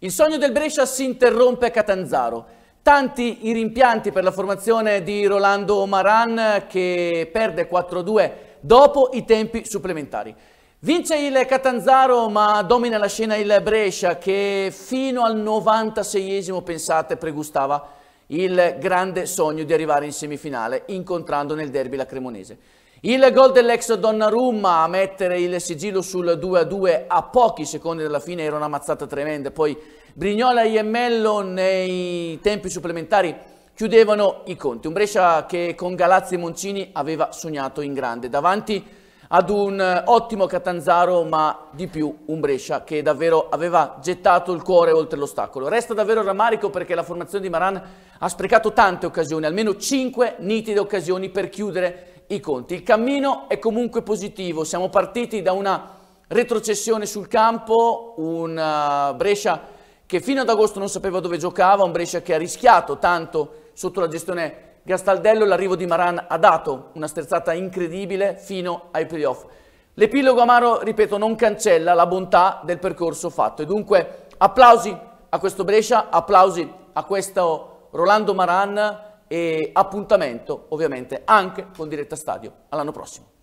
Il sogno del Brescia si interrompe a Catanzaro. Tanti i rimpianti per la formazione di Rolando Maran che perde 4-2 dopo i tempi supplementari. Vince il Catanzaro ma domina la scena il Brescia che fino al 96esimo, pensate, pregustava il grande sogno di arrivare in semifinale incontrando nel derby la Cremonese. Il gol dell'ex Donnarumma a mettere il sigillo sul 2-2 a pochi secondi dalla fine era una mazzata tremenda. Poi Brignola e Iemmello nei tempi supplementari chiudevano i conti. Un Brescia che con Galazzi e Moncini aveva sognato in grande. Davanti ad un ottimo Catanzaro, ma di più un Brescia che davvero aveva gettato il cuore oltre l'ostacolo. Resta davvero rammarico perché la formazione di Maran ha sprecato tante occasioni, almeno 5 nitide occasioni per chiudere i conti. Il cammino è comunque positivo, siamo partiti da una retrocessione sul campo, un eh, Brescia che fino ad agosto non sapeva dove giocava, un Brescia che ha rischiato tanto sotto la gestione Gastaldello, l'arrivo di Maran ha dato una sterzata incredibile fino ai playoff. L'epilogo amaro, ripeto, non cancella la bontà del percorso fatto e dunque applausi a questo Brescia, applausi a questo Rolando Maran, e appuntamento ovviamente anche con Diretta Stadio all'anno prossimo.